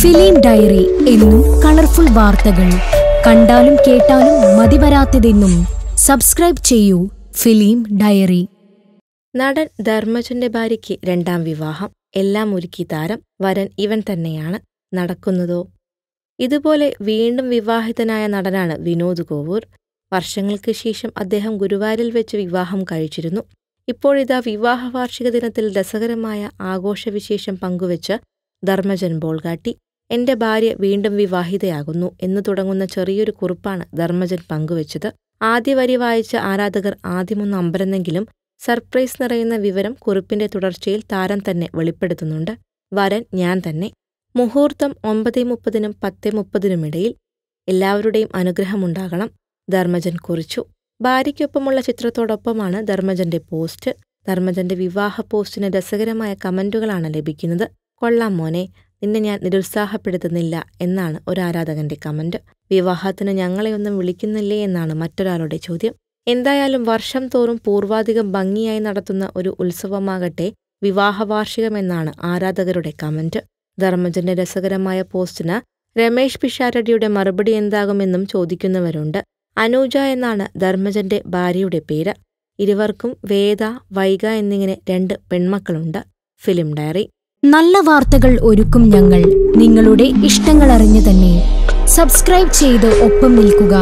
film diary എന്നും colourful വാർത്തകൾ കണ്ടാലും കേട്ടാലും മതിവരാത്തതെന്നും സബ്സ്ക്രൈബ് ചെയ്യൂ ഫിലിം ഡയറി നടൻ ധർമ്മജന്റെ ഭാര്യയ്ക്ക് രണ്ടാം വിവാഹം എല്ലാം ഒരുക്കി താരം വരൻ ഇവൻ തന്നെയാണ് നടക്കുന്നതോ ഇതുപോലെ വീണ്ടും വിവാഹിതനായ നടനാണ് വിനോദ് കോവൂർ വർഷങ്ങൾക്ക് ശേഷം അദ്ദേഹം ഗുരുവായൂരിൽ വെച്ച് വിവാഹം കഴിച്ചിരുന്നു ഇപ്പോഴിതാ വിവാഹ വാർഷിക ദിനത്തിൽ രസകരമായ ആഘോഷവിശേഷം പങ്കുവച്ച് ധർമ്മജൻ ബോൾഗാട്ടി എന്റെ ഭാര്യ വീണ്ടും വിവാഹിതയാകുന്നു എന്ന് തുടങ്ങുന്ന ചെറിയൊരു കുറിപ്പാണ് ധർമ്മജൻ പങ്കുവച്ചത് ആദ്യ വരി വായിച്ച ആരാധകർ ആദ്യമൊന്ന് അമ്പരന്നെങ്കിലും സർപ്രൈസ് നിറയുന്ന വിവരം കുറിപ്പിന്റെ തുടർച്ചയിൽ താരം തന്നെ വെളിപ്പെടുത്തുന്നുണ്ട് വരൻ ഞാൻ തന്നെ മുഹൂർത്തം ഒമ്പതേ മുപ്പതിനും പത്തേ മുപ്പതിനുമിടയിൽ എല്ലാവരുടെയും അനുഗ്രഹമുണ്ടാകണം ധർമ്മജൻ കുറിച്ചു ഭാര്യയ്ക്കൊപ്പമുള്ള ചിത്രത്തോടൊപ്പമാണ് ധർമ്മജന്റെ പോസ്റ്റ് ധർമ്മജന്റെ വിവാഹ പോസ്റ്റിന് രസകരമായ കമന്റുകളാണ് ലഭിക്കുന്നത് കൊള്ളാം മോനെ നിന്നെ ഞാൻ നിരുത്സാഹപ്പെടുത്തുന്നില്ല എന്നാണ് ഒരു ആരാധകന്റെ കമന്റ് വിവാഹത്തിന് ഞങ്ങളെയൊന്നും വിളിക്കുന്നില്ലേ എന്നാണ് മറ്റൊരാളുടെ ചോദ്യം എന്തായാലും വർഷം തോറും പൂർവാധികം ഭംഗിയായി നടത്തുന്ന ഒരു ഉത്സവമാകട്ടെ വിവാഹവാർഷികമെന്നാണ് ആരാധകരുടെ കമന്റ് ധർമ്മജന്റെ രസകരമായ പോസ്റ്റിന് രമേഷ് പിഷാരടിയുടെ മറുപടി എന്താകുമെന്നും ചോദിക്കുന്നവരുണ്ട് അനൂജ എന്നാണ് ധർമ്മജന്റെ ഭാര്യയുടെ പേര് ഇരുവർക്കും വേദ വൈഗ എന്നിങ്ങനെ രണ്ട് പെൺമക്കളുണ്ട് ഫിലിം ഡയറി നല്ല വാർത്തകൾ ഒരുക്കും ഞങ്ങൾ നിങ്ങളുടെ ഇഷ്ടങ്ങൾ അറിഞ്ഞു തന്നെ സബ്സ്ക്രൈബ് ചെയ്ത് ഒപ്പം നിൽക്കുക